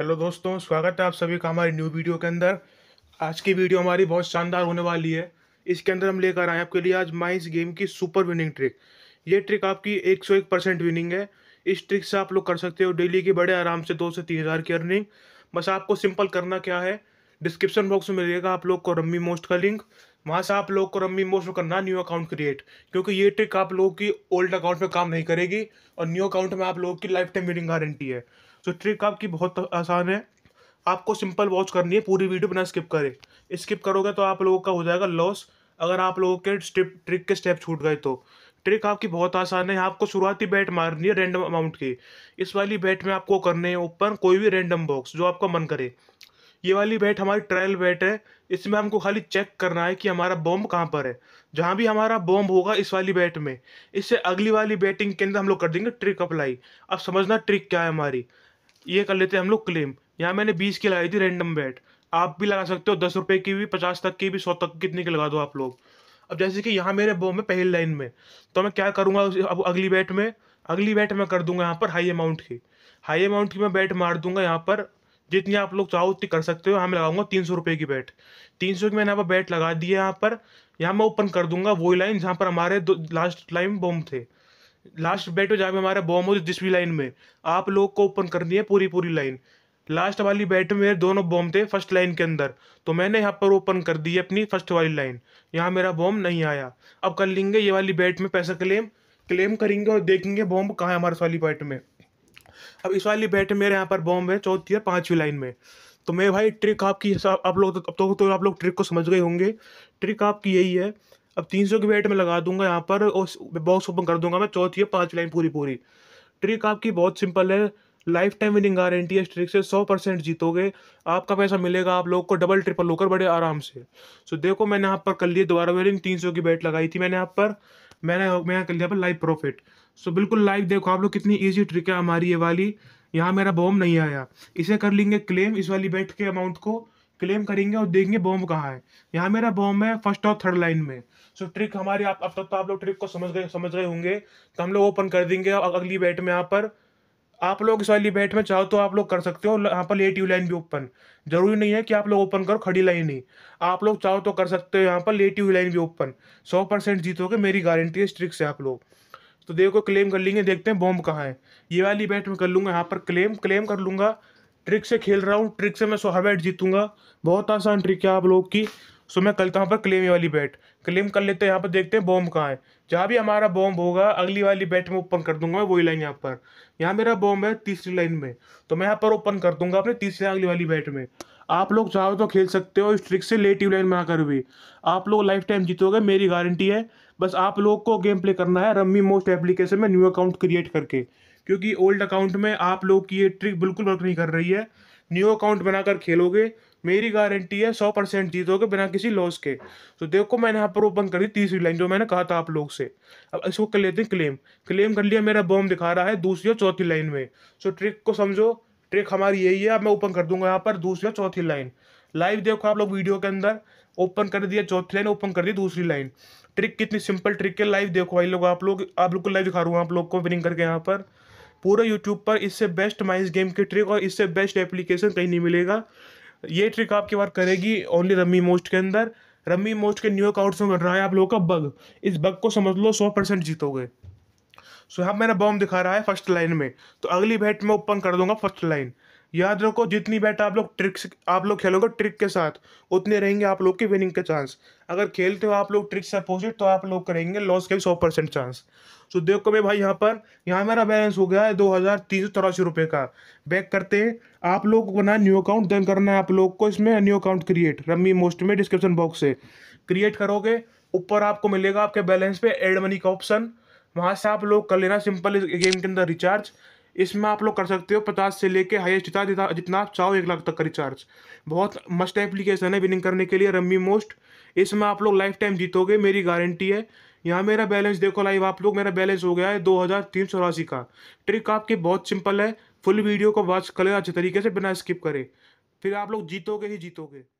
hello दोस्तों स्वागत है आप सभी का हमारी न्यू वीडियो के अंदर आज की वीडियो हमारी बहुत शानदार होने वाली है इसके अंदर हम लेकर आए हैं आपके लिए आज माइस गेम की सुपर विनिंग ट्रिक ये ट्रिक आपकी एक सौ एक परसेंट विनिंग है इस ट्रिक से आप लोग कर सकते हो डेली की बड़े आराम से दो से तीन हज़ार की अर्निंग बस आपको सिंपल करना क्या है डिस्क्रिप्शन बॉक्स में मिलेगा आप लोग को रम्मी मोस्ट का लिंक वहाँ से आप लोग को रम्मी में करना न्यू अकाउंट क्रिएट क्योंकि ये ट्रिक आप लोगों की ओल्ड अकाउंट में काम नहीं करेगी और न्यू अकाउंट में आप लोगों की लाइफ टाइम विनिंग गारंटी है सो ट्रिक आपकी बहुत आसान है आपको सिंपल वॉच करनी है पूरी वीडियो बिना स्किप करे स्किप करोगे तो आप लोगों का हो जाएगा लॉस अगर आप लोगों के स्टेप ट्रिक के स्टेप छूट गए तो ट्रिक आपकी बहुत आसान है आपको शुरुआती बैट मारनी है रैंडम अमाउंट की इस वाली बैट में आपको करने है ओपन कोई भी रैंडम बॉक्स जो आपका मन करे ये वाली बैट हमारी ट्रायल बैट है इसमें हमको खाली चेक करना है कि हमारा बॉम्ब कहाँ पर है जहाँ भी हमारा बॉम्ब होगा इस वाली बैट में इससे अगली वाली बैटिंग के अंदर हम लोग कर देंगे ट्रिक अप्लाई अब समझना ट्रिक क्या है हमारी ये कर लेते हैं हम लोग क्लेम यहाँ मैंने बीस की लगाई थी रेंडम बैट आप भी लगा सकते हो दस रुपये की भी पचास तक की भी सौ तक कितनी की लगा दो आप लोग अब जैसे कि यहाँ मेरे बॉम्ब है पहली लाइन में तो मैं क्या करूँगा अब अगली बैट में अगली बैट मैं कर दूंगा यहाँ पर हाई अमाउंट की हाई अमाउंट की मैं बैट मार दूंगा यहाँ पर जितनी आप लोग चाहो उतनी कर सकते हो यहाँ मैं लगाऊंगा तीन सौ रुपये की बैट तीन सौ की मैंने यहाँ पर बैट लगा दी है यहाँ पर यहाँ मैं ओपन कर दूंगा वही लाइन जहाँ पर हमारे लास्ट लाइन बॉम्ब थे लास्ट बैट में जहाँ पर हमारा बॉम्ब हो जिस भी लाइन में आप लोग को ओपन करनी है पूरी पूरी लाइन लास्ट वाली बैट में मेरे दोनों बॉम थे फर्स्ट लाइन के अंदर तो मैंने यहाँ पर ओपन कर दी है अपनी फर्स्ट वाली लाइन यहाँ मेरा बॉम्ब नहीं आया अब कर लेंगे ये वाली बैट में पैसा क्लेम क्लेम करेंगे और देखेंगे बॉम्ब कहाँ है हमारे वाली बैट में अब इस वाली बैठे मेरे यहाँ पर बॉम्ब है चौथी है पाँचवीं लाइन में तो मैं भाई ट्रिक आपकी आप लोग तो, अब तो, तो आप लोग ट्रिक को समझ गए होंगे ट्रिक आपकी यही है अब तीन सौ की बैट में लगा दूंगा यहाँ पर और बॉक्स ओपन कर दूंगा मैं चौथी है पाँच लाइन पूरी पूरी ट्रिक आपकी बहुत सिंपल है लाइफ टाइम विनिंग गारंटी है इस ट्रिक से सौ परसेंट जीतोगे आपका पैसा मिलेगा आप लोग को डबल ट्रिपल होकर बड़े आराम से सो देखो मैंने यहाँ पर कल लिए दोबारा वेलिंग तीन सौ की बैट लगाई थी मैंने यहाँ पर मैंने मैंने कर लिया लाइव प्रॉफिट सो बिल्कुल लाइव देखो आप लोग कितनी ईजी ट्रिक है हमारी ये वाली यहाँ मेरा बॉम्ब नहीं आया इसे कर लेंगे क्लेम इस वाली बैठ के अमाउंट को क्लेम करेंगे और देखेंगे बॉम्ब कहाँ है यहाँ मेरा बॉम्ब है फर्स्ट और थर्ड लाइन में सो so, ट्रिक हमारी आप अब तक तो आप लोग ट्रिक को समझ गए समझ गए होंगे तो हम लोग ओपन कर देंगे और अगली बैट में यहाँ पर आप लोग इस वाली बैठ में चाहो तो आप लोग कर सकते हो यहाँ पर लेट यू लाइन भी ओपन जरूरी नहीं है कि आप लोग ओपन करो खड़ी लाइन ही आप लोग चाहो तो कर सकते हो यहाँ पर लेट यू लाइन भी ओपन सौ परसेंट जीतोगे मेरी गारंटी है स्ट्रिक्स है आप लोग तो देखो क्लेम कर लेंगे देखते हैं बॉम्ब कहाँ है ये वाली बैट में कर लूँगा यहाँ पर क्लेम क्लेम कर लूँगा ट्रिक से खेल रहा हूँ ट्रिक से मैं सोहा बैट जीतूँगा बहुत आसान ट्रिक है आप लोग की सो मैं कल कहाँ पर क्लेम ये वाली बैट क्लेम कर लेते हैं यहाँ पर देखते हैं बॉम्ब कहाँ है जहाँ भी हमारा बॉम्ब होगा अगली वाली बैट में ओपन कर दूंगा वही लाइन यहाँ पर यहाँ मेरा बॉम्ब है तीसरी लाइन में तो मैं यहाँ पर ओपन कर दूंगा अपने तीसरी अगली वाली बैट में आप लोग चाहो तो खेल सकते हो इस ट्रिक से लेटिव लाइन बनाकर भी आप लोग लाइफ टाइम जीतोगे मेरी गारंटी है बस आप लोग को गेम प्ले करना है रम्मी मोस्ट एप्लीकेशन में न्यू अकाउंट क्रिएट करके क्योंकि ओल्ड अकाउंट में आप लोग की ये ट्रिक बिल्कुल वर्क नहीं कर रही है न्यू अकाउंट बनाकर खेलोगे मेरी गारंटी है सौ परसेंट जीतोगे बिना किसी लॉस के तो देखो मैंने यहाँ पर ओपन कर दी तीसरी लाइन जो मैंने कहा था आप लोग से अब इसको कर लेते हैं क्लेम क्लेम कर लिया मेरा बॉम दिखा रहा है दूसरी और चौथी लाइन में सो ट्रिक को समझो ट्रिक हमारी यही है अब मैं ओपन कर दूंगा यहाँ पर दूसरी और चौथी लाइन लाइव देखो आप लोग वीडियो के अंदर ओपन कर दिया चौथी लाइन ओपन कर दी दूसरी लाइन ट्रिक कितनी सिंपल ट्रिक है लाइव देखो भाई लोग आप लोग आप लोग को लाइव दिखा रहा हूँ आप लोग को विनिंग करके यहाँ पर पूरा यूट्यूब पर इससे बेस्ट माइस गेम की ट्रिक और इससे बेस्ट एप्लीकेशन कहीं नहीं मिलेगा ये ट्रिक आपके बार करेगी ओनली रम्मी मोस्ट के अंदर रम्मी मोस्ट के न्यू अकाउंट्स में बन रहा है आप लोगों का बग इस बग को समझ लो सौ परसेंट जीतोगे सो यहाँ मैंने बॉम्ब दिखा रहा है फर्स्ट लाइन में तो अगली बैट में ओपन कर दूंगा फर्स्ट लाइन याद रखो जितनी बैट आप लोग ट्रिक्स आप लोग खेलोगे ट्रिक के साथ उतने रहेंगे आप लोग के विनिंग के चांस अगर खेलते हो आप लोग ट्रिक्स अपोजिट तो आप लोग करेंगे लॉस के भी सौ परसेंट चांस तो देखो मैं भाई यहाँ पर यहाँ मेरा बैलेंस हो गया है दो हज़ार तीन सौ चौरासी रुपये का बैक करते हैं आप लोग को बना न्यू अकाउंट देन करना है आप लोग को इसमें new account create rummy most में डिस्क्रिप्शन बॉक्स से क्रिएट करोगे ऊपर आपको मिलेगा आपके बैलेंस पे एड मनी का ऑप्शन वहाँ से आप लोग कर लेना सिंपल गेम के अंदर रिचार्ज इसमें आप लोग कर सकते हो पचास से लेके हाईएस्ट जितना जितना आप चाहो एक लाख तक का रिचार्ज बहुत मस्ट एप्लीकेशन है विनिंग करने के लिए रम्मी मोस्ट इसमें आप लोग लाइफ टाइम जीतोगे मेरी गारंटी है यहाँ मेरा बैलेंस देखो लाइव आप लोग मेरा बैलेंस हो गया है दो हज़ार तीन सौ चौरासी का ट्रिक आपकी बहुत सिंपल है फुल वीडियो को वॉच करें अच्छे तरीके से बिना स्किप करे फिर आप लोग जीतोगे ही जीतोगे